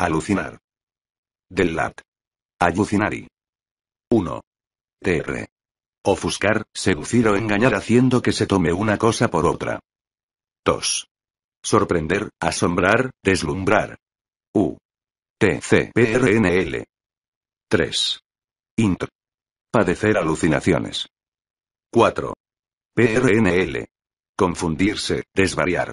Alucinar. Del lat. y. 1. TR. Ofuscar, seducir o engañar haciendo que se tome una cosa por otra. 2. Sorprender, asombrar, deslumbrar. U. PRNL. 3. Int. Padecer alucinaciones. 4. PRNL. Confundirse, desvariar.